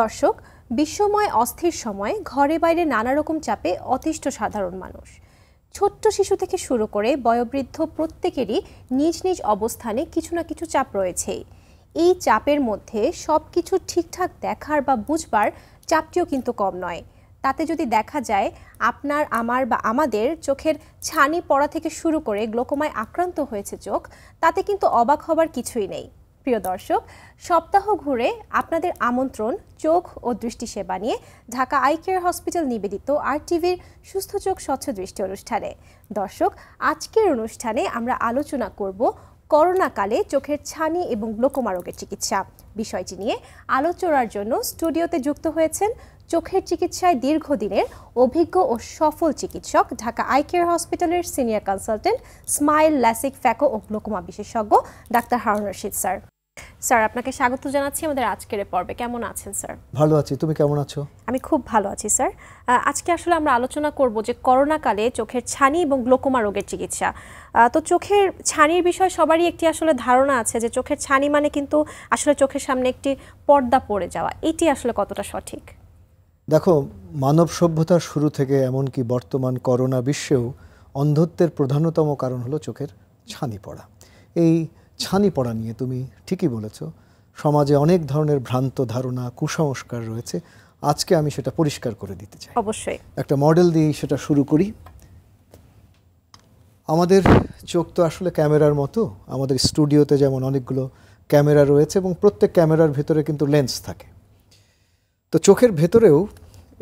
দর্শক বিশ্বময় অস্থির সময় ঘরে বাইরে নানা রকম চাপে অতিষ্ঠ সাধারণ মানুষ ছোট্ট শিশু থেকে শুরু করে বয়োবৃদ্ধ প্রত্যেকেরই নিজ নিজ অবস্থানে কিছু না কিছু চাপ রয়েছেই এই চাপের মধ্যে সব কিছু ঠিকঠাক দেখার বা বুঝবার চাপটিও কিন্তু কম নয় তাতে যদি দেখা যায় আপনার আমার বা আমাদের চোখের ছানি পড়া থেকে শুরু করে গ্লোকোমায় আক্রান্ত হয়েছে চোখ তাতে কিন্তু অবাক হবার কিছুই নেই প্রিয় দর্শক সপ্তাহ ঘুরে আপনাদের আমন্ত্রণ চোখ ও দৃষ্টি সেবা নিয়ে ঢাকা আই কেয়ার হসপিটাল নিবেদিত আর টিভির সুস্থ চোখ স্বচ্ছ দৃষ্টি অনুষ্ঠানে দর্শক আজকের অনুষ্ঠানে আমরা আলোচনা করব করোনাকালে চোখের ছানি এবং গ্লোকোমা রোগের চিকিৎসা বিষয়টি নিয়ে আলোচনার জন্য স্টুডিওতে যুক্ত হয়েছেন চোখের চিকিৎসায় দীর্ঘদিনের অভিজ্ঞ ও সফল চিকিৎসক ঢাকা আই কেয়ার হসপিটালের senior consultant smile LASIK phaco ও লোকমা বিশেষজ্ঞ doctor Harun Rashid sir sir আপনাকে স্বাগত জানাচ্ছি আমাদের আজকের পর্বে কেমন আছেন স্যার ভালো আছি তুমি কেমন আছো আমি খুব ভালো আছি স্যার আজকে আসলে আমরা আলোচনা করব যে করোনাকালে চোখের ছানি এবং গ্লোকোমা রোগের চিকিৎসা তো চোখের ছানির বিষয়ে সবারই একটি আসলে ধারণা আছে যে চোখের ছানি মানে কিন্তু আসলে চোখের সামনে একটি পর্দা পড়ে যাওয়া এটি আসলে কতটা সঠিক দেখো মানব সভ্যতার শুরু থেকে এমনকি বর্তমান করোনা বিশ্বেও অন্ধত্বের প্রধানতম কারণ হলো চোখের ছানি পড়া এই ছানি পড়া নিয়ে তুমি ঠিকই বলেছ সমাজে অনেক ধরনের ভ্রান্ত ধারণা কুসংস্কার রয়েছে আজকে আমি সেটা পরিষ্কার করে দিতে চাই অবশ্যই একটা মডেল দিয়ে সেটা শুরু করি আমাদের চোখ তো আসলে ক্যামেরার মতো আমাদের স্টুডিওতে যেমন অনেকগুলো ক্যামেরা রয়েছে এবং প্রত্যেক ক্যামেরার ভেতরে কিন্তু লেন্স থাকে তো চোখের ভেতরেও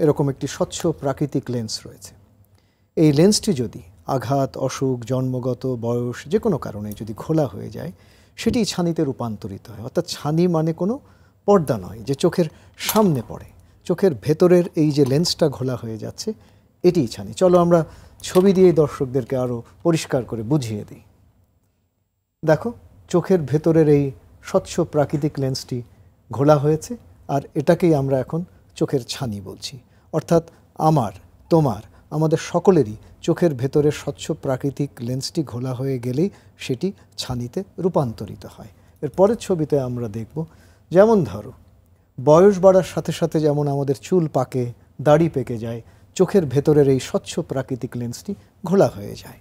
এরকম একটি স্বচ্ছ প্রাকৃতিক লেন্স রয়েছে এই লেন্সটি যদি আঘাত অসুখ জন্মগত বয়স যে কোনো কারণে যদি খোলা হয়ে যায় সেটি ছানিতে রূপান্তরিত হয় অর্থাৎ ছানি মানে কোনো পর্দা নয় যে চোখের সামনে পড়ে চোখের ভেতরের এই যে লেন্সটা ঘোলা হয়ে যাচ্ছে এটিই ছানি চলো আমরা ছবি দিয়ে দর্শকদেরকে আরও পরিষ্কার করে বুঝিয়ে দিই দেখো চোখের ভেতরের এই স্বচ্ছ প্রাকৃতিক লেন্সটি ঘোলা হয়েছে আর এটাকেই আমরা এখন চোখের ছানি বলছি অর্থাৎ আমার তোমার আমাদের সকলেরই চোখের ভেতরের স্বচ্ছ প্রাকৃতিক লেন্সটি ঘোলা হয়ে গেলেই সেটি ছানিতে রূপান্তরিত হয় এর পরের ছবিতে আমরা দেখব যেমন ধরো বয়স বাড়ার সাথে সাথে যেমন আমাদের চুল পাকে দাড়ি পেকে যায় চোখের ভেতরের এই স্বচ্ছ প্রাকৃতিক লেন্সটি ঘোলা হয়ে যায়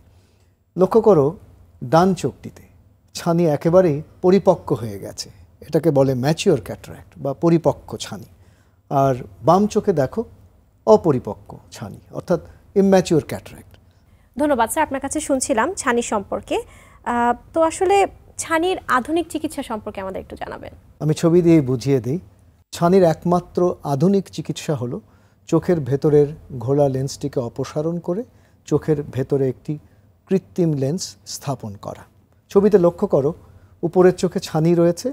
লক্ষ্য করো ডান চোখটিতে ছানি একেবারেই পরিপক্ক হয়ে গেছে এটাকে বলে ম্যাচিওর ক্যাট্রাক্ট বা পরিপক্ক ছানি আর বাম চোখে দেখো অপরিপক্ক ছানি অর্থাৎ ইম্যাচিওর ক্যাটারাক্ট ধন্যবাদ স্যার আপনার কাছে শুনছিলাম ছানি সম্পর্কে তো আসলে ছানির আধুনিক চিকিৎসা সম্পর্কে আমাদের একটু জানাবেন আমি ছবি দিয়ে বুঝিয়ে দিই ছানির একমাত্র আধুনিক চিকিৎসা হলো চোখের ভেতরের ঘোলা লেন্সটিকে অপসারণ করে চোখের ভেতরে একটি কৃত্রিম লেন্স স্থাপন করা ছবিতে লক্ষ্য করো উপরের চোখে ছানি রয়েছে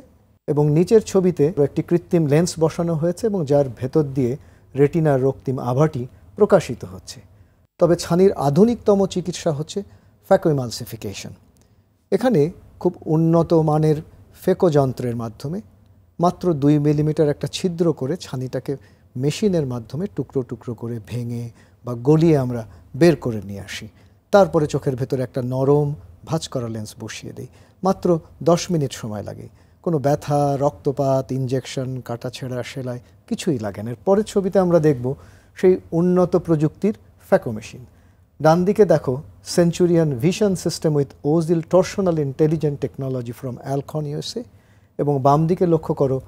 এবং নিচের ছবিতে একটি কৃত্রিম লেন্স বসানো হয়েছে এবং যার ভেতর দিয়ে রেটিনার রক্তিম আভাটি প্রকাশিত হচ্ছে তবে ছানির আধুনিকতম চিকিৎসা হচ্ছে ফ্যাকোইমালসিফিকেশন এখানে খুব উন্নত মানের ফেকো যন্ত্রের মাধ্যমে মাত্র দুই মিলিমিটার একটা ছিদ্র করে ছানিটাকে মেশিনের মাধ্যমে টুকরো টুকরো করে ভেঙে বা গলিয়ে আমরা বের করে নিয়ে আসি তারপরে চোখের ভেতরে একটা নরম ভাঁজ করা লেন্স বসিয়ে দিই মাত্র দশ মিনিট সময় লাগে কোনো ব্যথা রক্তপাত ইঞ্জেকশন ছেঁড়া সেলাই কিছুই লাগে না পরের ছবিতে আমরা দেখব সেই উন্নত প্রযুক্তির ফ্যাকো মেশিন ডান দিকে দেখো Centurion vision system with OZil torsional intelligent technology from Alcon USA এবং বাম দিকে লক্ষ্য করো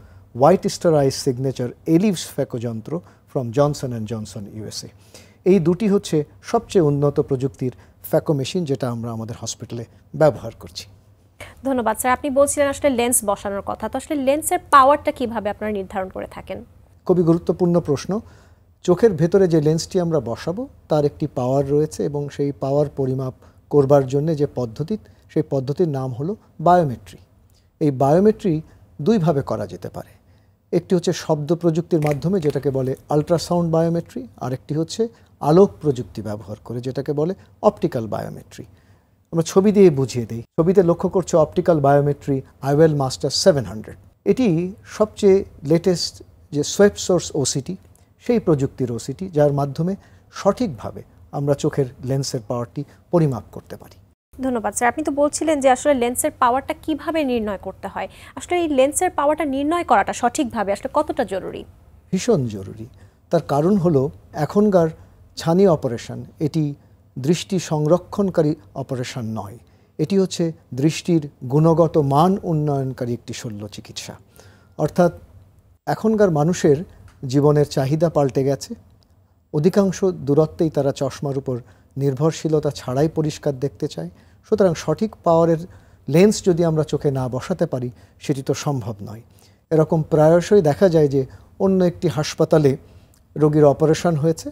white star signature Ellips phaco যন্ত্র from Johnson and Johnson USA এই দুটি হচ্ছে সবচেয়ে উন্নত প্রযুক্তির ফ্যাকো মেশিন যেটা আমরা আমাদের হসপিটালে ব্যবহার করছি ধন্যবাদ স্যার আপনি বলছিলেন আসলে লেন্স বসানোর কথা তো আসলে লেন্সের পাওয়ারটা কিভাবে আপনারা নির্ধারণ করে থাকেন খুবই গুরুত্বপূর্ণ প্রশ্ন চোখের ভেতরে যে লেন্সটি আমরা বসাবো তার একটি পাওয়ার রয়েছে এবং সেই পাওয়ার পরিমাপ করবার জন্য যে পদ্ধতি সেই পদ্ধতির নাম হলো বায়োমেট্রি এই বায়োমেট্রি দুইভাবে করা যেতে পারে একটি হচ্ছে শব্দ প্রযুক্তির মাধ্যমে যেটাকে বলে আলট্রাসাউন্ড বায়োমেট্রি আরেকটি হচ্ছে আলোক প্রযুক্তি ব্যবহার করে যেটাকে বলে অপটিক্যাল বায়োমেট্রি আমরা ছবি দিয়ে বুঝিয়ে দিই ছবিতে লক্ষ্য করছে optical biometry IOL master seven hundred এটি সবচেয়ে লেটেস্ট যে সোয়েপ সোর্স ওসিটি সেই প্রযুক্তির ওসিটি যার মাধ্যমে সঠিকভাবে আমরা চোখের লেন্সের পাওয়ারটি পরিমাপ করতে পারি ধন্যবাদ স্যার আপনি তো বলছিলেন যে আসলে লেন্সের পাওয়ারটা কিভাবে নির্ণয় করতে হয় আসলে এই লেন্সের পাওয়ারটা নির্ণয় করাটা সঠিকভাবে আসলে কতটা জরুরি ভীষণ জরুরি তার কারণ হলো এখনকার ছানি অপারেশন এটি দৃষ্টি সংরক্ষণকারী অপারেশন নয় এটি হচ্ছে দৃষ্টির গুণগত মান উন্নয়নকারী একটি শল্য চিকিৎসা অর্থাৎ এখনকার মানুষের জীবনের চাহিদা পাল্টে গেছে অধিকাংশ দূরত্বেই তারা চশমার উপর নির্ভরশীলতা ছাড়াই পরিষ্কার দেখতে চায় সুতরাং সঠিক পাওয়ারের লেন্স যদি আমরা চোখে না বসাতে পারি সেটি তো সম্ভব নয় এরকম প্রায়শই দেখা যায় যে অন্য একটি হাসপাতালে রোগীর অপারেশন হয়েছে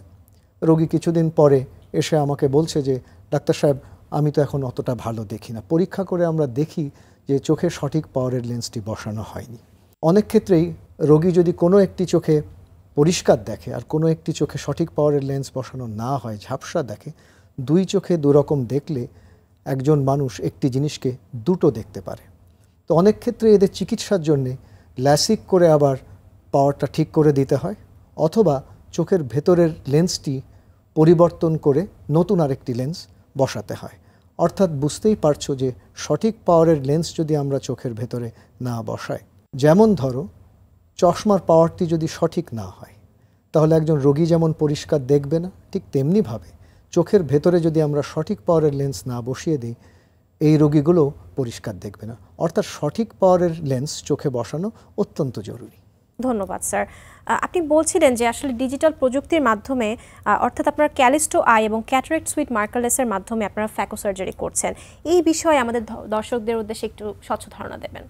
রোগী কিছুদিন পরে এসে আমাকে বলছে যে ডাক্তার সাহেব আমি তো এখন অতটা ভালো দেখি না পরীক্ষা করে আমরা দেখি যে চোখে সঠিক পাওয়ারের লেন্সটি বসানো হয়নি অনেক ক্ষেত্রেই রোগী যদি কোনো একটি চোখে পরিষ্কার দেখে আর কোনো একটি চোখে সঠিক পাওয়ারের লেন্স বসানো না হয় ঝাপসা দেখে দুই চোখে দুরকম দেখলে একজন মানুষ একটি জিনিসকে দুটো দেখতে পারে তো অনেক ক্ষেত্রে এদের চিকিৎসার জন্যে ল্যাসিক করে আবার পাওয়ারটা ঠিক করে দিতে হয় অথবা চোখের ভেতরের লেন্সটি পরিবর্তন করে নতুন আরেকটি লেন্স বসাতে হয় অর্থাৎ বুঝতেই পারছো যে সঠিক পাওয়ারের লেন্স যদি আমরা চোখের ভেতরে না বসাই যেমন ধরো চশমার পাওয়ারটি যদি সঠিক না হয় তাহলে একজন রোগী যেমন পরিষ্কার দেখবে না ঠিক তেমনিভাবে চোখের ভেতরে যদি আমরা সঠিক পাওয়ারের লেন্স না বসিয়ে দিই এই রোগীগুলো পরিষ্কার দেখবে না অর্থাৎ সঠিক পাওয়ারের লেন্স চোখে বসানো অত্যন্ত জরুরি ধন্যবাদ স্যার আপনি বলছিলেন যে আসলে ডিজিটাল প্রযুক্তির মাধ্যমে অর্থাৎ আপনার ক্যালিস্টো আই এবং ক্যাটারেক্ট সুইট মার্কারলেসের মাধ্যমে আপনারা ফ্যাকো সার্জারি করছেন এই বিষয়ে আমাদের দর্শকদের উদ্দেশ্যে একটু স্বচ্ছ ধারণা দেবেন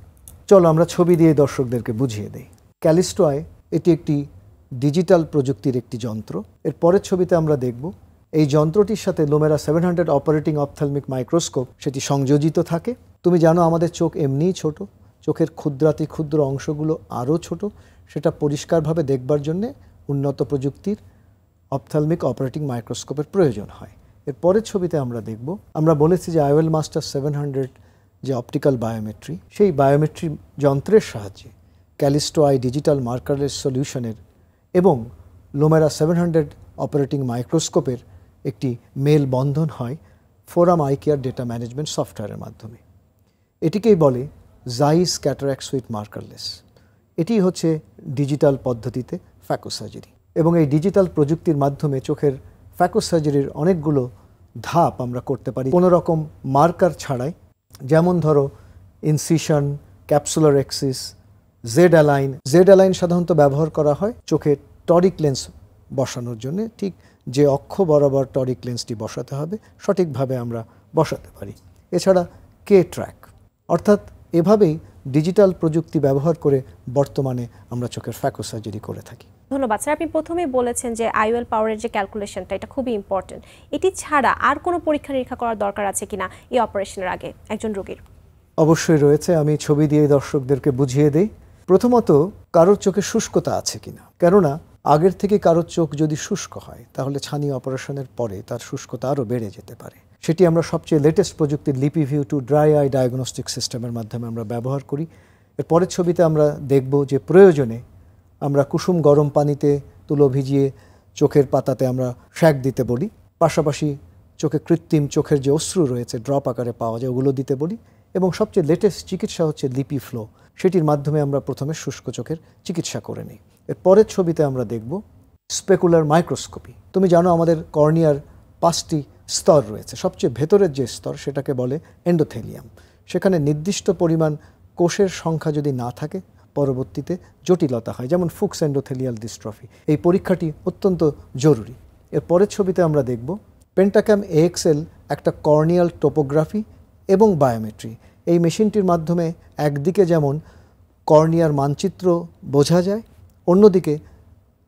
চলো আমরা ছবি দিয়ে দর্শকদেরকে বুঝিয়ে দিই ক্যালিস্টয় এটি একটি ডিজিটাল প্রযুক্তির একটি যন্ত্র এর পরের ছবিতে আমরা দেখব এই যন্ত্রটির সাথে Lumera seven hundred operating ophthalmic microscope সেটি সংযোজিত থাকে তুমি জানো আমাদের চোখ এমনিই ছোট চোখের ক্ষুদ্রাতি ক্ষুদ্র অংশগুলো আরও ছোট সেটা পরিষ্কারভাবে দেখবার জন্যে উন্নত প্রযুক্তির অপথালমিক অপারেটিং মাইক্রোস্কোপের প্রয়োজন হয় এর পরের ছবিতে আমরা দেখব আমরা বলেছি যে আইওয়েল মাস্টার সেভেন হান্ড্রেড যে অপটিক্যাল বায়োমেট্রি সেই বায়োমেট্রি যন্ত্রের সাহায্যে ক্যালিস্টো আই ডিজিটাল মার্কারলেস সলিউশনের এবং লোমেরা সেভেন হান্ড্রেড অপারেটিং মাইক্রোস্কোপের একটি মেল বন্ধন হয় Forum eye care data management সফটওয়্যারের মাধ্যমে এটিকেই বলে জাইস ক্যাটারাক সুইট মার্কারলেস এটি হচ্ছে ডিজিটাল পদ্ধতিতে ফ্যাকোসার্জারি এবং এই ডিজিটাল প্রযুক্তির মাধ্যমে চোখের ফ্যাকোসার্জারির অনেকগুলো ধাপ আমরা করতে পারি কোনো রকম মার্কার ছাড়াই যেমন ধরো incision capsular axis Z align Z align সাধারণত ব্যবহার করা হয় চোখে টরিক লেন্স বসানোর জন্য ঠিক যে অক্ষ বরাবর টরিক লেন্সটি বসাতে হবে সঠিকভাবে আমরা বসাতে পারি এছাড়া কে ট্র্যাক অর্থাৎ এভাবেই ডিজিটাল প্রযুক্তি ব্যবহার করে বর্তমানে আমরা চোখের ফ্যাকো সার্জারি করে থাকি ধন্যবাদ স্যার আপনি প্রথমেই বলেছেন যে আইওএল পাওয়ারের যে ক্যালকুলেশনটা এটা খুবই ইম্পর্টেন্ট এটি ছাড়া আর কোনো পরীক্ষা নিরীক্ষা করার দরকার আছে কিনা এই অপারেশনের আগে একজন রোগীর অবশ্যই রয়েছে আমি ছবি দিয়ে দর্শকদেরকে বুঝিয়ে দিই প্রথমত কারোর চোখে শুষ্কতা আছে কিনা কেননা আগের থেকে কারোর চোখ যদি শুষ্ক হয় তাহলে ছানি অপারেশনের পরে তার শুষ্কতা আরও বেড়ে যেতে পারে সেটি আমরা সবচেয়ে লেটেস্ট প্রযুক্তির LipiView two dry eye diagnostic সিস্টেমের মাধ্যমে আমরা ব্যবহার করি এর পরের ছবিতে আমরা দেখব যে প্রয়োজনে আমরা কুসুম গরম পানিতে তুলো ভিজিয়ে চোখের পাতাতে আমরা শ্যাক দিতে বলি পাশাপাশি চোখে কৃত্রিম চোখের যে অশ্রু রয়েছে ড্রপ আকারে পাওয়া যায় ওগুলো দিতে বলি এবং সবচেয়ে লেটেস্ট চিকিৎসা হচ্ছে লিপি ফ্লো সেটির মাধ্যমে আমরা প্রথমে শুষ্ক চোখের চিকিৎসা করে নিই এর পরের ছবিতে আমরা দেখব স্পেকুলার মাইক্রোস্কোপি তুমি জানো আমাদের কর্নিয়ার পাঁচটি স্তর রয়েছে সবচেয়ে ভেতরের যে স্তর সেটাকে বলে এন্ডোথেলিয়াম সেখানে নির্দিষ্ট পরিমাণ কোষের সংখ্যা যদি না থাকে পরবর্তীতে জটিলতা হয় যেমন ফুক্স এন্ডোথেলিয়াল ডিস্ট্রফি এই পরীক্ষাটি অত্যন্ত জরুরি এর পরের ছবিতে আমরা দেখব পেন্টাক্যাম এএক্সএল একটা কর্নিয়াল টোপোগ্রাফি এবং বায়োমেট্রি এই মেশিনটির মাধ্যমে একদিকে যেমন কর্নিয়ার মানচিত্র বোঝা যায় অন্যদিকে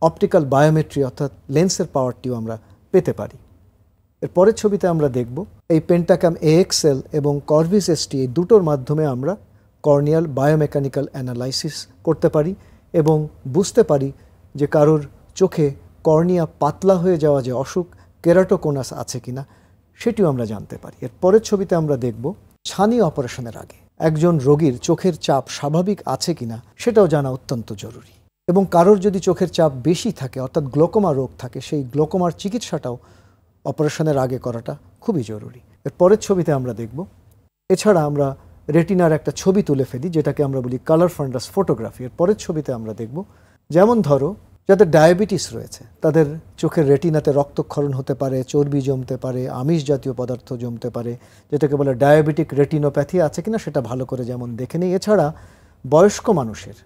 অপটিক্যাল বায়োমেট্রি অর্থাৎ লেন্সের পাওয়ারটিও আমরা পেতে পারি এর পরের ছবিতে আমরা দেখব এই পেন্টাকাম এএক্সএল এবং করভিস এসটি এই দুটোর মাধ্যমে আমরা কর্নিয়াল বায়োমেকানিক্যাল অ্যানালাইসিস করতে পারি এবং বুঝতে পারি যে কারোর চোখে কর্নিয়া পাতলা হয়ে যাওয়া যে অসুখ কেরাটোকোনাস আছে কিনা সেটিও আমরা জানতে পারি এর পরের ছবিতে আমরা দেখব ছানি অপারেশনের আগে একজন রোগীর চোখের চাপ স্বাভাবিক আছে কিনা সেটাও জানা অত্যন্ত জরুরি এবং কারোর যদি চোখের চাপ বেশি থাকে অর্থাৎ গ্লোকোমা রোগ থাকে সেই গ্লোকোমার চিকিৎসাটাও অপারেশনের আগে করাটা খুবই জরুরি এর পরের ছবিতে আমরা দেখব এছাড়া আমরা রেটিনার একটা ছবি তুলে ফেলি যেটাকে আমরা বলি কালার ফান্ডাস ফটোগ্রাফি এর পরের ছবিতে আমরা দেখব যেমন ধরো যাদের ডায়াবেটিস রয়েছে তাদের চোখের রেটিনাতে রক্তক্ষরণ হতে পারে চর্বি জমতে পারে আমিষ জাতীয় পদার্থ জমতে পারে যেটাকে বলে ডায়াবেটিক রেটিনোপ্যাথি আছে কিনা সেটা ভালো করে যেমন দেখে নেই এছাড়া বয়স্ক মানুষের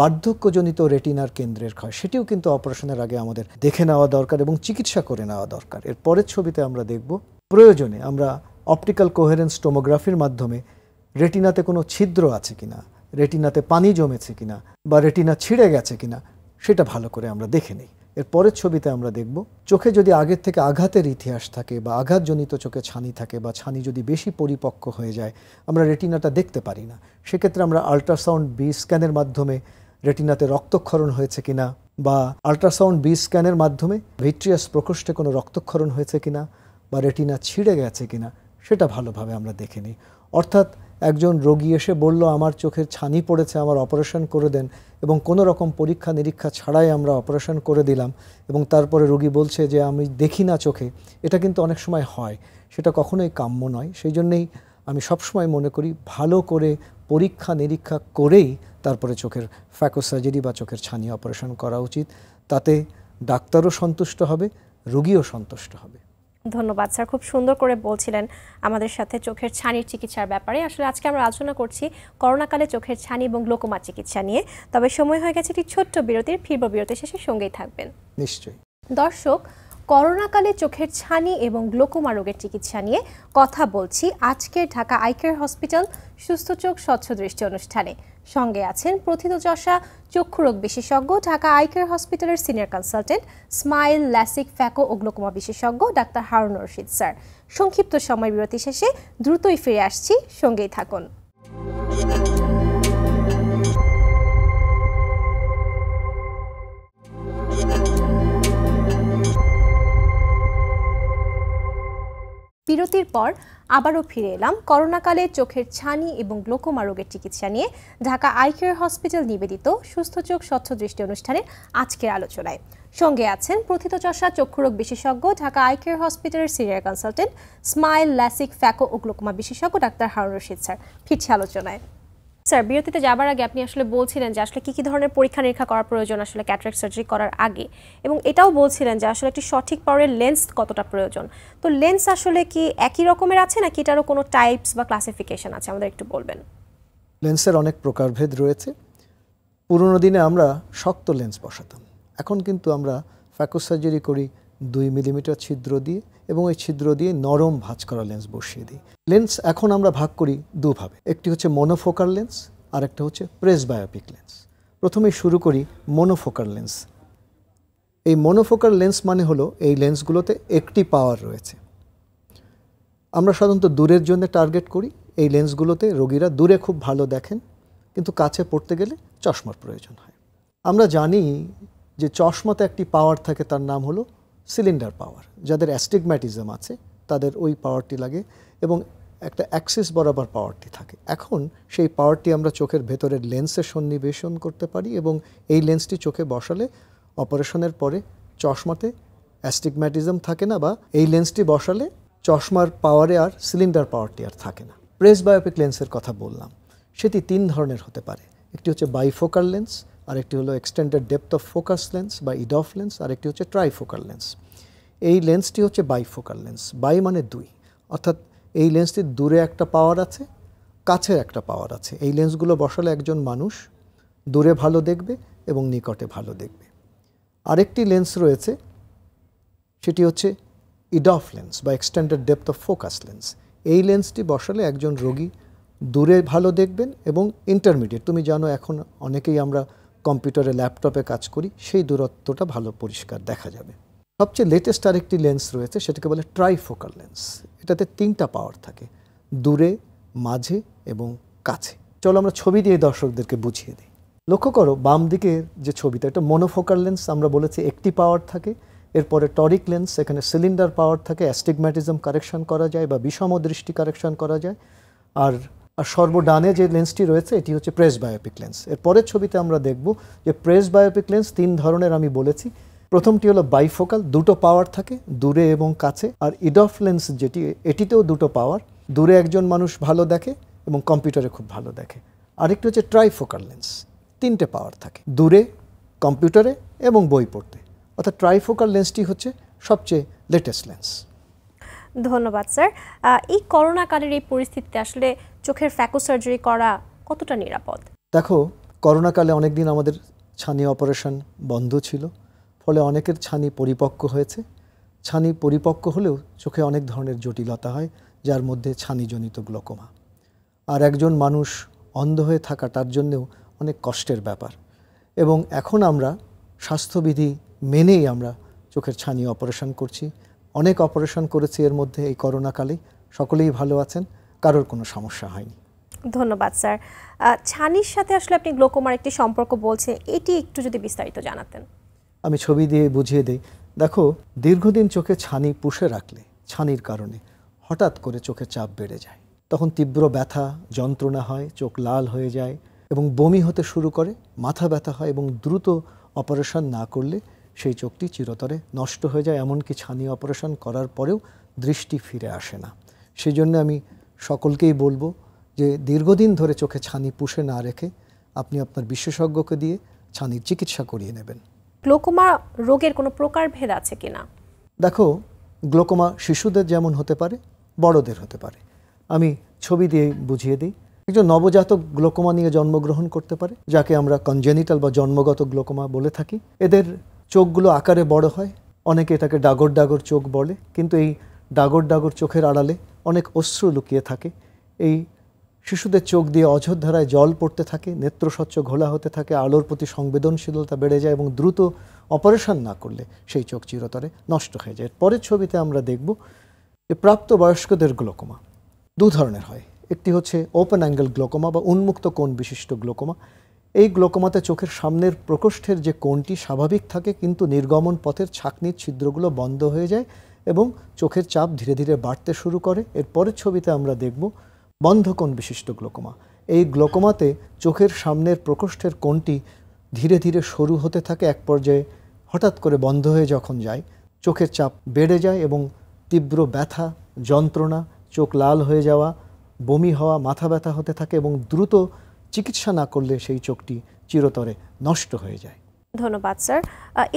বার্ধক্যজনিত রেটিনার কেন্দ্রের ক্ষয় সেটিও কিন্তু অপারেশনের আগে আমাদের দেখে নেওয়া দরকার এবং চিকিৎসা করে নেওয়া দরকার এর পরের ছবিতে আমরা দেখব প্রয়োজনে আমরা অপটিক্যাল কোহেরেন্স টোমোগ্রাফির মাধ্যমে রেটিনাতে কোনো ছিদ্র আছে কিনা রেটিনাতে পানি জমেছে কিনা বা রেটিনা ছিঁড়ে গেছে কিনা সেটা ভালো করে আমরা দেখে নিই এর পরের ছবিতে আমরা দেখব চোখে যদি আগের থেকে আঘাতের ইতিহাস থাকে বা আঘাতজনিত চোখে ছানি থাকে বা ছানি যদি বেশি পরিপক্ক হয়ে যায় আমরা রেটিনাটা দেখতে পারি না সেক্ষেত্রে আমরা আল্ট্রাসাউন্ড বি স্ক্যানের মাধ্যমে রেটিনাতে রক্তক্ষরণ হয়েছে কিনা বা আল্ট্রাসাউন্ড বি স্ক্যানের মাধ্যমে ভিট্রিয়াস প্রকোষ্ঠে কোনো রক্তক্ষরণ হয়েছে কিনা বা রেটিনা ছিঁড়ে গেছে কিনা সেটা ভালোভাবে আমরা দেখে নিই অর্থাৎ একজন রোগী এসে বলল আমার চোখের ছানি পড়েছে আমার অপারেশন করে দেন এবং কোনো রকম পরীক্ষা নিরীক্ষা ছাড়াই আমরা অপারেশন করে দিলাম এবং তারপরে রোগী বলছে যে আমি দেখি না চোখে এটা কিন্তু অনেক সময় হয় সেটা কখনোই কাম্য নয় সেই জন্যেই আমি সবসময় মনে করি ভালো করে পরীক্ষা নিরীক্ষা করেই তারপরে চোখের ফ্যাকোসার্জারি বা চোখের ছানি অপারেশন করা উচিত তাতে ডাক্তারও সন্তুষ্ট হবে রুগীও সন্তুষ্ট হবে ধন্যবাদ স্যার খুব সুন্দর করে বলছিলেন আমাদের সাথে চোখের ছানির চিকিৎসার ব্যাপারে আসলে আজকে আমরা আলোচনা করছি করোনাকালে চোখের ছানি এবং লোকমা চিকিৎসা নিয়ে তবে সময় হয়ে গেছে একটি ছোট্ট বিরতির ফিরব বিরতি শেষে সঙ্গেই থাকবেন নিশ্চয়ই দর্শক করোনাকালে চোখের ছানি এবং গ্লোকোমা রোগের চিকিৎসা নিয়ে কথা বলছি আজকের ঢাকা আইকেয়ার হসপিটাল সুস্থ চোখ স্বচ্ছ দৃষ্টি অনুষ্ঠানে সঙ্গে আছেন প্রথিতযশা চক্ষুরোগ বিশেষজ্ঞ ঢাকা কেয়ার হসপিটালের senior consultant smile LASIK phaco অগ্লকোমা বিশেষজ্ঞ ডাক্তার হারুন রশিদ স্যার সংক্ষিপ্ত সময় বিরতি শেষে দ্রুতই ফিরে আসছি সঙ্গেই থাকুন বিরতির পর আবারও ফিরে এলাম করোনাকালে চোখের ছানি এবং গ্লোকোমা রোগের চিকিৎসা নিয়ে ঢাকা আই কেয়ার হসপিটাল নিবেদিত সুস্থ চোখ স্বচ্ছ দৃষ্টি অনুষ্ঠানের আজকের আলোচনায় সঙ্গে আছেন প্রথিত চষা চক্ষুরোগ বিশেষজ্ঞ ঢাকা আই কেয়ার হসপিটালের senior consultant smile LASIK phaco ও গ্লোকোমা বিশেষজ্ঞ ডাক্তার হারুন রশিদ স্যার ফিরছে আলোচনায় স্যার বিরতিতে যাবার আগে আপনি আসলে বলছিলেন যে আসলে কী কী ধরনের পরীক্ষা নিরীক্ষা করা প্রয়োজন আসলে ক্যাটারেক্ট সার্জারি করার আগে এবং এটাও বলছিলেন যে আসলে একটি সঠিক পাওয়ারের লেন্স কতটা প্রয়োজন তো লেন্স আসলে কি একই রকমের আছে নাকি এটারও কোনো টাইপস বা ক্লাসিফিকেশন আছে আমাদের একটু বলবেন লেন্সের অনেক প্রকারভেদ রয়েছে পুরনো দিনে আমরা শক্ত লেন্স বসাতাম এখন কিন্তু আমরা ফ্যাকো সার্জারি করি দুই মিলিমিটার ছিদ্র দিয়ে এবং এই ছিদ্র দিয়ে নরম ভাঁজ করা লেন্স বসিয়ে দিই লেন্স এখন আমরা ভাগ করি দুভাবে একটি হচ্ছে মনোফোকার লেন্স আর একটা হচ্ছে প্রেসবায়োপিক লেন্স প্রথমে শুরু করি মনোফোকার লেন্স এই মনোফোকার লেন্স মানে হলো এই লেন্সগুলোতে একটি পাওয়ার রয়েছে আমরা সাধারণত দূরের জন্য টার্গেট করি এই লেন্সগুলোতে রোগীরা দূরে খুব ভালো দেখেন কিন্তু কাছে পড়তে গেলে চশমার প্রয়োজন হয় আমরা জানি যে চশমাতে একটি পাওয়ার থাকে তার নাম হলো সিলিন্ডার পাওয়ার যাদের অ্যাস্টিগম্যাটিজম আছে তাদের ওই পাওয়ারটি লাগে এবং একটা অ্যাক্সিস বরাবর পাওয়ারটি থাকে এখন সেই পাওয়ারটি আমরা চোখের ভেতরের লেন্সে সন্নিবেশন করতে পারি এবং এই লেন্সটি চোখে বসালে অপারেশনের পরে চশমাতে অ্যাস্টিগম্যাটিজম থাকে না বা এই লেন্সটি বসালে চশমার পাওয়ারে আর সিলিন্ডার পাওয়ারটি আর থাকে না প্রেস বায়োপিক লেন্সের কথা বললাম সেটি তিন ধরনের হতে পারে একটি হচ্ছে বাইফোকাল লেন্স আরেকটি হলো extended depth of focus lens বা ইডফ লেন্স আরেকটি হচ্ছে ট্রাইফোকাল লেন্স এই লেন্সটি হচ্ছে বাই ফোকাল লেন্স বাই মানে দুই অর্থাৎ এই লেন্সটির দূরে একটা পাওয়ার আছে কাছের একটা পাওয়ার আছে এই লেন্সগুলো বসালে একজন মানুষ দূরে ভালো দেখবে এবং নিকটে ভালো দেখবে আরেকটি লেন্স রয়েছে সেটি হচ্ছে ইডফ লেন্স বা extended depth of focus lens এই লেন্সটি বসালে একজন রোগী দূরে ভালো দেখবেন এবং ইন্টারমিডিয়েট তুমি জানো এখন অনেকেই আমরা কম্পিউটারে ল্যাপটপে কাজ করি সেই দূরত্বটা ভালো পরিষ্কার দেখা যাবে সবচেয়ে লেটেস্ট আরেকটি লেন্স রয়েছে সেটাকে বলে ট্রাইফোকাল লেন্স এটাতে তিনটা পাওয়ার থাকে দূরে মাঝে এবং কাছে চলো আমরা ছবি দিয়ে দর্শকদেরকে বুঝিয়ে দিই লক্ষ্য করো বাম দিকের যে ছবিটা এটা মনোফোকাল লেন্স আমরা বলেছি একটি পাওয়ার থাকে এরপরে টরিক লেন্স এখানে সিলিন্ডার পাওয়ার থাকে অ্যাস্টিগম্যাটিজম কারেকশন করা যায় বা বিষম দৃষ্টি কারেকশন করা যায় আর আর সর্বডানে যে লেন্সটি রয়েছে এটি হচ্ছে প্রেস বায়োপিক লেন্স এর পরের ছবিতে আমরা দেখব যে প্রেস বায়োপিক লেন্স তিন ধরনের আমি বলেছি প্রথমটি হলো বাইফোকাল দুটো পাওয়ার থাকে দূরে এবং কাছে আর ইডফ লেন্স যেটি এটিতেও দুটো পাওয়ার দূরে একজন মানুষ ভালো দেখে এবং কম্পিউটারে খুব ভালো দেখে আরেকটি হচ্ছে ট্রাইফোকাল লেন্স তিনটে পাওয়ার থাকে দূরে কম্পিউটারে এবং বই পড়তে অর্থাৎ ট্রাইফোকাল লেন্সটি হচ্ছে সবচেয়ে লেটেস্ট লেন্স ধন্যবাদ স্যার এই করোনাকালের এই পরিস্থিতিতে আসলে চোখের ফ্যাকো সার্জারি করা কতটা নিরাপদ দেখো করোনাকালে অনেকদিন আমাদের ছানি অপারেশন বন্ধ ছিল ফলে অনেকের ছানি পরিপক্ক হয়েছে ছানি পরিপক্ক হলেও চোখে অনেক ধরনের জটিলতা হয় যার মধ্যে ছানিজনিত গ্লোকোমা আর একজন মানুষ অন্ধ হয়ে থাকা তার জন্যেও অনেক কষ্টের ব্যাপার এবং এখন আমরা স্বাস্থ্যবিধি মেনেই আমরা চোখের ছানি অপারেশন করছি অনেক অপারেশন করেছি এর মধ্যে এই করোনাকালে সকলেই ভালো আছেন কারোর কোনো সমস্যা হয়নি ধন্যবাদ স্যার ছানির সাথে আসলে আপনি গ্লোকোমার একটি সম্পর্ক বলছে এটি একটু যদি বিস্তারিত জানাতেন আমি ছবি দিয়ে বুঝিয়ে দিই দেখো দীর্ঘদিন চোখে ছানি পুষে রাখলে ছানির কারণে হঠাৎ করে চোখে চাপ বেড়ে যায় তখন তীব্র ব্যথা যন্ত্রণা হয় চোখ লাল হয়ে যায় এবং বমি হতে শুরু করে মাথা ব্যথা হয় এবং দ্রুত অপারেশন না করলে সেই চোখটি চিরতরে নষ্ট হয়ে যায় এমনকি ছানি অপারেশন করার পরেও দৃষ্টি ফিরে আসে না সেই জন্য আমি সকলকেই বলবো যে দীর্ঘদিন ধরে চোখে ছানি পুষে না রেখে আপনি আপনার বিশেষজ্ঞকে দিয়ে ছানির চিকিৎসা করিয়ে নেবেন গ্লোকোমা রোগের কোনো প্রকারভেদ আছে কি না দেখো গ্লোকোমা শিশুদের যেমন হতে পারে বড়দের হতে পারে আমি ছবি দিয়ে বুঝিয়ে দিই একজন নবজাতক গ্লোকোমা নিয়ে জন্মগ্রহণ করতে পারে যাকে আমরা কনজেনিটাল বা জন্মগত গ্লোকোমা বলে থাকি এদের চোখগুলো আকারে বড় হয় অনেকে এটাকে ডাগর ডাগর চোখ বলে কিন্তু এই ডাগর ডাগর চোখের আড়ালে অনেক অশ্রু লুকিয়ে থাকে এই শিশুদের চোখ দিয়ে অঝোরধারায় জল পড়তে থাকে নেত্রস্বচ্ছ ঘোলা হতে থাকে আলোর প্রতি সংবেদনশীলতা বেড়ে যায় এবং দ্রুত অপারেশন না করলে সেই চোখ চিরতরে নষ্ট হয়ে যায় পরের ছবিতে আমরা দেখব যে প্রাপ্তবয়স্কদের গ্লোকোমা দু ধরনের হয় একটি হচ্ছে ওপেন অ্যাঙ্গেল গ্লোকোমা বা উন্মুক্ত কোণ বিশিষ্ট গ্লোকোমা এই গ্লোকোমাতে চোখের সামনের প্রকোষ্ঠের যে কোণটি স্বাভাবিক থাকে কিন্তু নির্গমন পথের ছাকনির ছিদ্রগুলো বন্ধ হয়ে যায় এবং চোখের চাপ ধীরে ধীরে বাড়তে শুরু করে এর পরের ছবিতে আমরা দেখব বন্ধকোণ বিশিষ্ট গ্লোকোমা এই গ্লোকোমাতে চোখের সামনের প্রকোষ্ঠের কোণটি ধীরে ধীরে সরু হতে থাকে এক পর্যায়ে হঠাৎ করে বন্ধ হয়ে যখন যায় চোখের চাপ বেড়ে যায় এবং তীব্র ব্যথা যন্ত্রণা চোখ লাল হয়ে যাওয়া বমি হওয়া মাথা ব্যথা হতে থাকে এবং দ্রুত চিকিৎসা না করলে সেই চোখটি চিরতরে নষ্ট হয়ে যায় ধন্যবাদ স্যার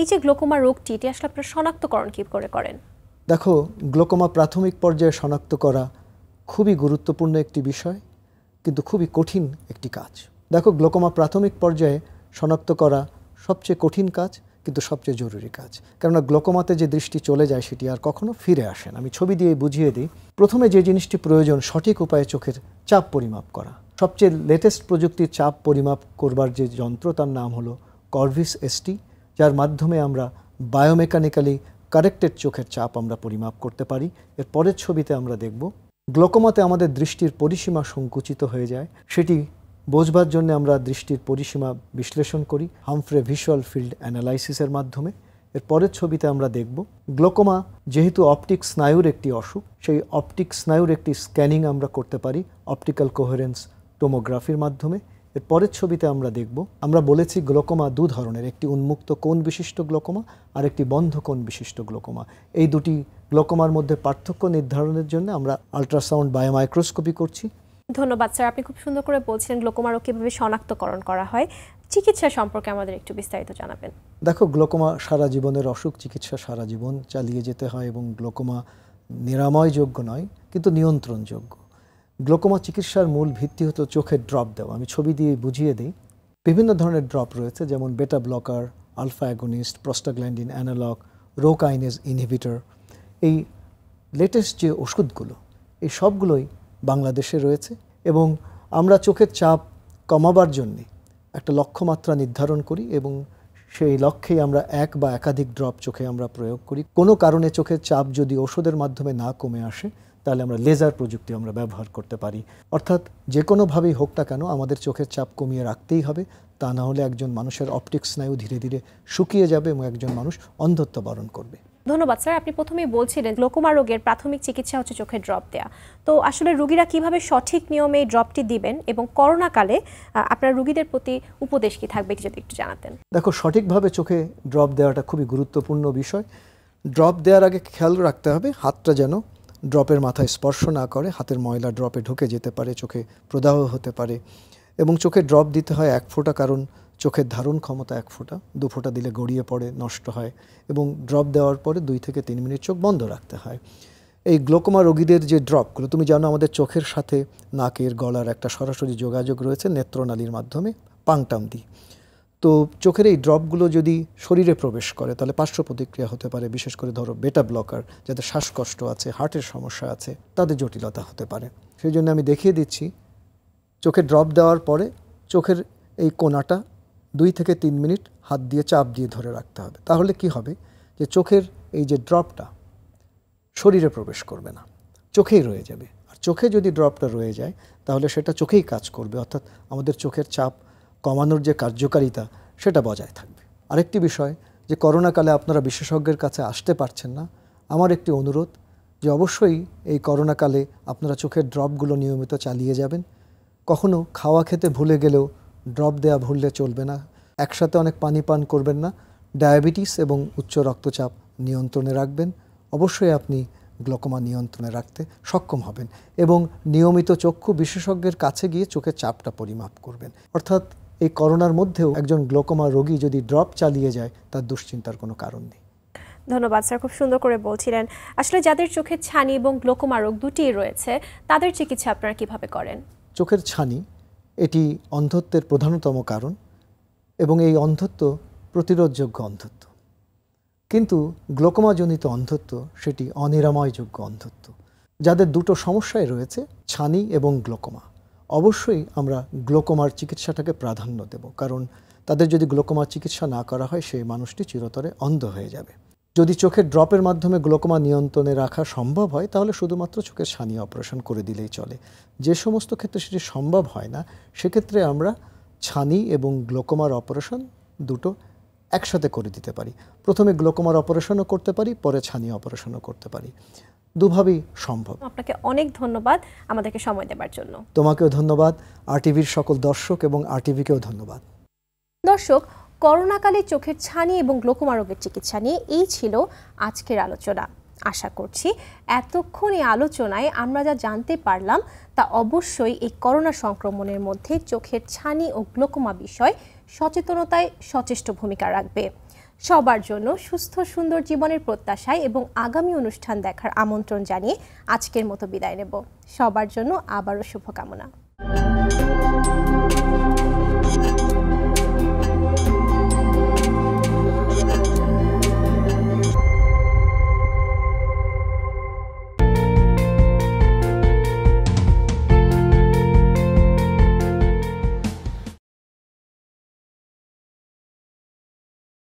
এই যে গ্লোকোমা রোগটি এটি আসলে আপনার শনাক্তকরণ কী করে করেন দেখো গ্লোকোমা প্রাথমিক পর্যায়ে শনাক্ত করা খুবই গুরুত্বপূর্ণ একটি বিষয় কিন্তু খুবই কঠিন একটি কাজ দেখো গ্লোকোমা প্রাথমিক পর্যায়ে শনাক্ত করা সবচেয়ে কঠিন কাজ কিন্তু সবচেয়ে জরুরি কাজ কেননা গ্লোকোমাতে যে দৃষ্টি চলে যায় সেটি আর কখনো ফিরে আসে না আমি ছবি দিয়ে বুঝিয়ে দিই প্রথমে যে জিনিসটি প্রয়োজন সঠিক উপায়ে চোখের চাপ পরিমাপ করা সবচেয়ে লেটেস্ট প্রযুক্তির চাপ পরিমাপ করবার যে যন্ত্র তার নাম হলো করভিস এসটি যার মাধ্যমে আমরা বায়োমেকানিক্যালি কারেক্টেড চোখের চাপ আমরা পরিমাপ করতে পারি এর পরের ছবিতে আমরা দেখব গ্লোকোমাতে আমাদের দৃষ্টির পরিসীমা সংকুচিত হয়ে যায় সেটি বোঝবার জন্য আমরা দৃষ্টির পরিসীমা বিশ্লেষণ করি হামফ্রে ভিজুয়াল ফিল্ড অ্যানালাইসিসের মাধ্যমে এর পরের ছবিতে আমরা দেখব গ্লোকোমা যেহেতু অপটিক স্নায়ুর একটি অসুখ সেই অপটিক স্নায়ুর একটি স্ক্যানিং আমরা করতে পারি অপটিক্যাল কোহেরেন্স টোমোগ্রাফির মাধ্যমে এর পরের ছবিতে আমরা দেখব আমরা বলেছি গ্লোকোমা দু ধরনের একটি উন্মুক্ত কোণ বিশিষ্ট গ্লোকোমা আর একটি বন্ধ কোণ বিশিষ্ট গ্লোকোমা এই দুটি গ্লোকোমার মধ্যে পার্থক্য নির্ধারণের জন্য আমরা আলট্রাসাউন্ড বায়োমাইক্রোস্কোপি করছি ধন্যবাদ স্যার আপনি খুব সুন্দর করে বলছিলেন গ্লোকোমারও কীভাবে শনাক্তকরণ করা হয় চিকিৎসা সম্পর্কে আমাদের একটু বিস্তারিত জানাবেন দেখো গ্লোকোমা সারা জীবনের অসুখ চিকিৎসা সারা জীবন চালিয়ে যেতে হয় এবং গ্লোকোমা নিরাময়যোগ্য নয় কিন্তু নিয়ন্ত্রণযোগ্য গ্লোকোমা চিকিৎসার মূল ভিত্তি হতো চোখের ড্রপ দেওয়া আমি ছবি দিয়ে বুঝিয়ে দিই বিভিন্ন ধরনের ড্রপ রয়েছে যেমন beta blocker alpha agonist prostaglandin analog rho kinase inhibitor এই লেটেস্ট যে ওষুধগুলো এই সবগুলোই বাংলাদেশে রয়েছে এবং আমরা চোখের চাপ কমাবার জন্যে একটা লক্ষ্যমাত্রা নির্ধারণ করি এবং সেই লক্ষ্যেই আমরা এক বা একাধিক ড্রপ চোখে আমরা প্রয়োগ করি কোনো কারণে চোখের চাপ যদি ওষুধের মাধ্যমে না কমে আসে তাহলে আমরা লেজার প্রযুক্তি আমরা ব্যবহার করতে পারি অর্থাৎ যে কোনোভাবেই হোক না কেন আমাদের চোখের চাপ কমিয়ে রাখতেই হবে তা না হলে একজন মানুষের অপটিক স্নায়ু ধীরে ধীরে শুকিয়ে যাবে এবং একজন মানুষ অন্ধত্ব বরণ করবে ধন্যবাদ স্যার আপনি প্রথমেই বলছিলেন লোকমা রোগের প্রাথমিক চিকিৎসা হচ্ছে চোখের ড্রপ দেয়া তো আসলে রুগীরা কিভাবে সঠিক নিয়মে এই ড্রপটি দিবেন এবং করোনাকালে আপনার রুগীদের প্রতি উপদেশ কি থাকবে যদি একটু জানাতেন দেখো সঠিকভাবে চোখে ড্রপ দেওয়াটা খুবই গুরুত্বপূর্ণ বিষয় ড্রপ দেওয়ার আগে খেয়াল রাখতে হবে হাতটা যেন ড্রপের মাথায় স্পর্শ না করে হাতের ময়লা ড্রপে ঢুকে যেতে পারে চোখে প্রদাহ হতে পারে এবং চোখে ড্রপ দিতে হয় এক ফোঁটা কারণ চোখের ধারণ ক্ষমতা এক ফোঁটা দু ফোঁটা দিলে গড়িয়ে পড়ে নষ্ট হয় এবং ড্রপ দেওয়ার পরে দুই থেকে তিন মিনিট চোখ বন্ধ রাখতে হয় এই গ্লোকোমা রোগীদের যে ড্রপগুলো তুমি জানো আমাদের চোখের সাথে নাকের গলার একটা সরাসরি যোগাযোগ রয়েছে নেত্রনালীর মাধ্যমে পাংটাম দিই তো চোখের এই ড্রপগুলো যদি শরীরে প্রবেশ করে তাহলে পার্শ্ব প্রতিক্রিয়া হতে পারে বিশেষ করে ধরো বেটা ব্লকার যাদের শ্বাসকষ্ট আছে হার্টের সমস্যা আছে তাদের জটিলতা হতে পারে সেই জন্য আমি দেখিয়ে দিচ্ছি চোখে ড্রপ দেওয়ার পরে চোখের এই কোনাটা দুই থেকে তিন মিনিট হাত দিয়ে চাপ দিয়ে ধরে রাখতে হবে তাহলে কি হবে যে চোখের এই যে ড্রপটা শরীরে প্রবেশ করবে না চোখেই রয়ে যাবে আর চোখে যদি ড্রপটা রয়ে যায় তাহলে সেটা চোখেই কাজ করবে অর্থাৎ আমাদের চোখের চাপ কমানোর যে কার্যকারিতা সেটা বজায় থাকবে আরেকটি বিষয় যে করোনাকালে আপনারা বিশেষজ্ঞের কাছে আসতে পারছেন না আমার একটি অনুরোধ যে অবশ্যই এই করোনাকালে আপনারা চোখের ড্রপগুলো নিয়মিত চালিয়ে যাবেন কখনো খাওয়া খেতে ভুলে গেলেও ড্রপ দেয়া ভুললে চলবে না একসাথে অনেক পানি পান করবেন না ডায়াবেটিস এবং উচ্চ রক্তচাপ নিয়ন্ত্রণে রাখবেন অবশ্যই আপনি গ্লোকোমা নিয়ন্ত্রণে রাখতে সক্ষম হবেন এবং নিয়মিত চক্ষু বিশেষজ্ঞের কাছে গিয়ে চোখের চাপটা পরিমাপ করবেন অর্থাৎ এই করোনার মধ্যেও একজন গ্লোকোমা রোগী যদি ড্রপ চালিয়ে যায় তার দুশ্চিন্তার কোনো কারণ নেই ধন্যবাদ স্যার খুব সুন্দর করে বলছিলেন আসলে যাদের চোখের ছানি এবং গ্লোকোমা রোগ দুটিই রয়েছে তাদের চিকিৎসা আপনারা কিভাবে করেন চোখের ছানি এটি অন্ধত্বের প্রধানতম কারণ এবং এই অন্ধত্ব প্রতিরোধযোগ্য অন্ধত্ব কিন্তু গ্লোকোমাজনিত অন্ধত্ব সেটি অনিরাময়যোগ্য অন্ধত্ব যাদের দুটো সমস্যায় রয়েছে ছানি এবং গ্লোকোমা অবশ্যই আমরা গ্লোকোমার চিকিৎসাটাকে প্রাধান্য দেব কারণ তাদের যদি গ্লোকোমার চিকিৎসা না করা হয় সেই মানুষটি চিরতরে অন্ধ হয়ে যাবে যদি চোখের ড্রপের মাধ্যমে গ্লোকোমা নিয়ন্ত্রণে রাখা সম্ভব হয় তাহলে শুধুমাত্র চোখের ছানি অপারেশন করে দিলেই চলে যে সমস্ত ক্ষেত্রে সেটি সম্ভব হয় না সেক্ষেত্রে আমরা ছানি এবং গ্লোকোমার অপারেশন দুটো একসাথে করে দিতে পারি প্রথমে গ্লোকোমার অপারেশনও করতে পারি পরে ছানি অপারেশনও করতে পারি দুভাবেই সম্ভব আপনাকে অনেক ধন্যবাদ আমাদেরকে সময় দেবার জন্য তোমাকেও ধন্যবাদ আর সকল দর্শক এবং আর টিভিকেও ধন্যবাদ দর্শক করোনাকালে চোখের ছানি এবং গ্লোকোমা রোগের চিকিৎসা নিয়ে এই ছিল আজকের আলোচনা আশা করছি এতক্ষণ এই আলোচনায় আমরা যা জানতে পারলাম তা অবশ্যই এই করোনা সংক্রমণের মধ্যে চোখের ছানি ও গ্লোকোমা বিষয় সচেতনতায় সচেষ্ট ভূমিকা রাখবে সবার জন্য সুস্থ সুন্দর জীবনের প্রত্যাশায় এবং আগামী অনুষ্ঠান দেখার আমন্ত্রণ জানিয়ে আজকের মতো বিদায় নেব সবার জন্য আবারও শুভকামনা